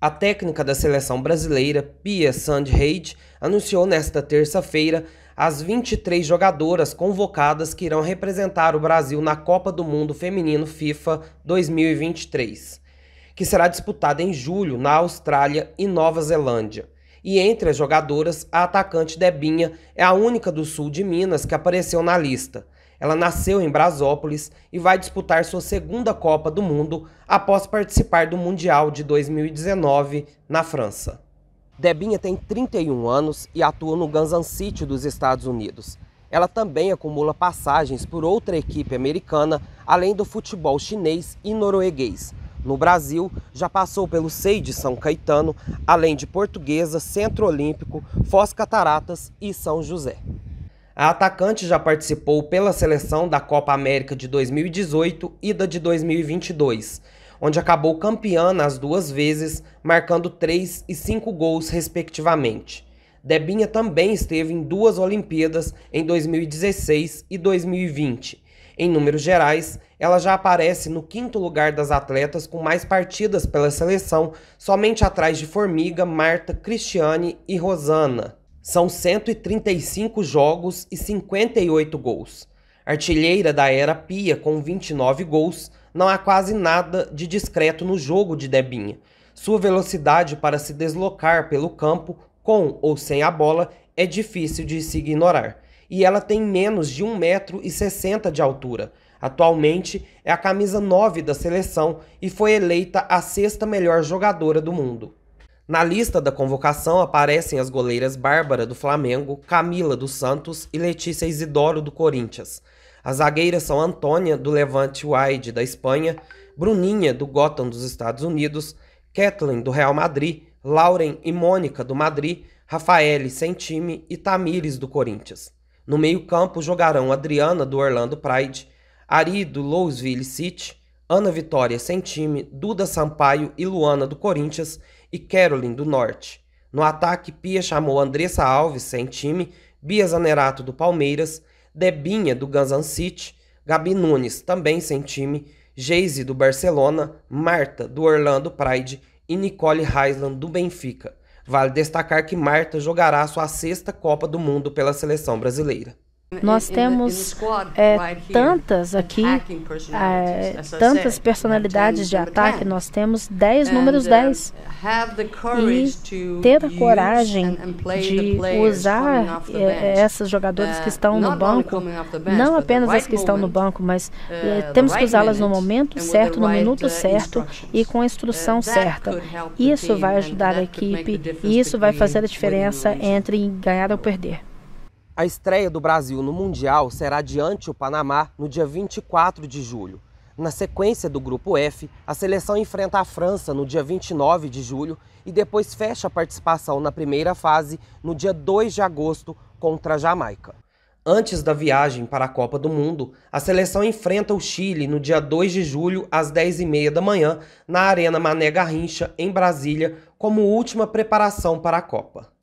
A técnica da seleção brasileira, Pia Sandhage, anunciou nesta terça-feira as 23 jogadoras convocadas que irão representar o Brasil na Copa do Mundo Feminino FIFA 2023, que será disputada em julho na Austrália e Nova Zelândia. E entre as jogadoras, a atacante Debinha é a única do sul de Minas que apareceu na lista. Ela nasceu em Brasópolis e vai disputar sua segunda Copa do Mundo após participar do Mundial de 2019 na França. Debinha tem 31 anos e atua no Kansas City dos Estados Unidos. Ela também acumula passagens por outra equipe americana, além do futebol chinês e norueguês. No Brasil, já passou pelo SEI de São Caetano, além de Portuguesa, Centro Olímpico, Foz Cataratas e São José. A atacante já participou pela seleção da Copa América de 2018 e da de 2022, onde acabou campeã nas duas vezes, marcando 3 e 5 gols, respectivamente. Debinha também esteve em duas Olimpíadas em 2016 e 2020. Em números gerais, ela já aparece no quinto lugar das atletas com mais partidas pela seleção, somente atrás de Formiga, Marta, Cristiane e Rosana. São 135 jogos e 58 gols. Artilheira da era Pia com 29 gols, não há quase nada de discreto no jogo de Debinha. Sua velocidade para se deslocar pelo campo, com ou sem a bola, é difícil de se ignorar. E ela tem menos de 1,60m de altura. Atualmente é a camisa 9 da seleção e foi eleita a sexta melhor jogadora do mundo. Na lista da convocação aparecem as goleiras Bárbara do Flamengo, Camila do Santos e Letícia Isidoro do Corinthians. As zagueiras são Antônia do Levante Wide da Espanha, Bruninha do Gotham dos Estados Unidos, Kathleen do Real Madrid, Lauren e Mônica do Madrid, Rafaele sem time e Tamires do Corinthians. No meio-campo jogarão Adriana do Orlando Pride, Ari do Louisville City, Ana Vitória, sem time, Duda Sampaio e Luana, do Corinthians, e Caroline, do Norte. No ataque, Pia chamou Andressa Alves, sem time, Bia Zanerato, do Palmeiras, Debinha, do Gansan City, Gabi Nunes, também sem time, Geise, do Barcelona, Marta, do Orlando Pride e Nicole Heisland, do Benfica. Vale destacar que Marta jogará sua sexta Copa do Mundo pela seleção brasileira. Nós temos é, tantas aqui, é, tantas personalidades de ataque, nós temos 10 números 10. Uh, e ter a coragem de usar essas é, é, esses jogadores uh, que estão no banco, não apenas as que estão no banco, mas uh, é, temos que usá-las no momento certo, no minuto certo e com a instrução certa. Isso vai ajudar a equipe e isso vai fazer a diferença entre ganhar ou perder. A estreia do Brasil no Mundial será diante o Panamá no dia 24 de julho. Na sequência do grupo F, a seleção enfrenta a França no dia 29 de julho e depois fecha a participação na primeira fase no dia 2 de agosto contra a Jamaica. Antes da viagem para a Copa do Mundo, a seleção enfrenta o Chile no dia 2 de julho, às 10h30 da manhã, na Arena Mané Garrincha, em Brasília, como última preparação para a Copa.